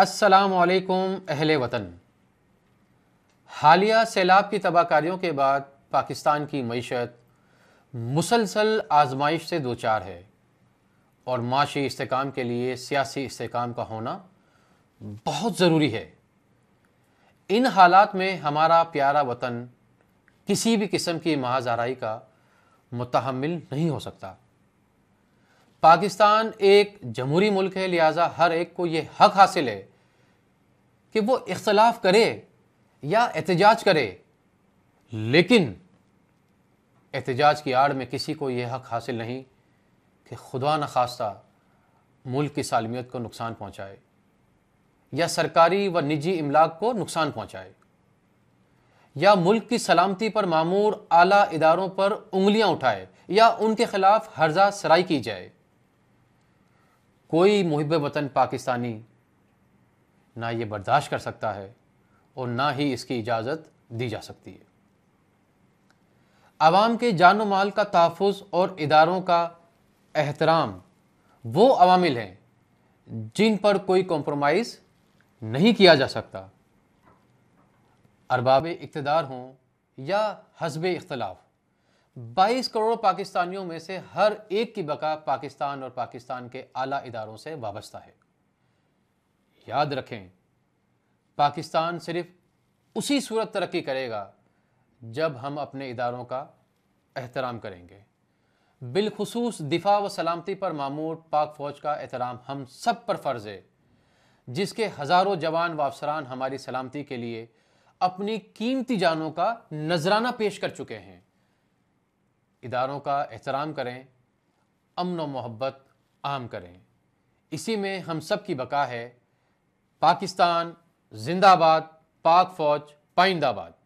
असलकुम अहल वतन हालिया सैलाब की तबाहकारियों के बाद पाकिस्तान की मीशत मुसलसल आजमाइश से दो चार है और माशी इसकाम के लिए सियासी इसकाम का होना बहुत ज़रूरी है इन हालात में हमारा प्यारा वतन किसी भी किस्म की महाजाराई का मुतहमल नहीं हो सकता पाकिस्तान एक जमहूरी मुल्क है लिहाजा हर एक को ये हक हासिल है कि वो इख्तलाफ करे या एहतजाज करे लेकिन एहतजाज की आड़ में किसी को यह हक हासिल नहीं कि खुदा न खास्ता मुल्क की सालमियत को नुकसान पहुँचाए या सरकारी व निजी इमलाक को नुकसान पहुँचाए या मुल्क की सलामती पर मामूर आला इदारों पर उंगलियां उठाए या उनके खिलाफ हर्जा सराई की जाए कोई मुहब वतन पाकिस्तानी ना ये बर्दाश्त कर सकता है और ना ही इसकी इजाज़त दी जा सकती है आवाम के जान माल का तहफ़ और इदारों का एहतराम वो अवामिल हैं जिन पर कोई कॉम्प्रोमाइज़ नहीं किया जा सकता अरबाब इकतदार हों या हसब इख्तलाफ 22 करोड़ पाकिस्तानियों में से हर एक की बका पाकिस्तान और पाकिस्तान के आला इदारों से वाबस्ता है याद रखें पाकिस्तान सिर्फ उसी सूरत तरक्की करेगा जब हम अपने इदारों का एहतराम करेंगे बिलखसूस दिफा व सलामती पर मामूर पाक फ़ौज का एहतराम हम सब पर फ़र्ज़ है जिसके हज़ारों जवान व अफसरान हमारी सलामती के लिए अपनी कीमती जानों का नजराना पेश कर चुके हैं इदारों का एहतराम करें अमन व मोहब्बत आम करें इसी में हम सब की बका है पाकिस्तान जिंदाबाद पाक फ़ौज पाइंदाबाद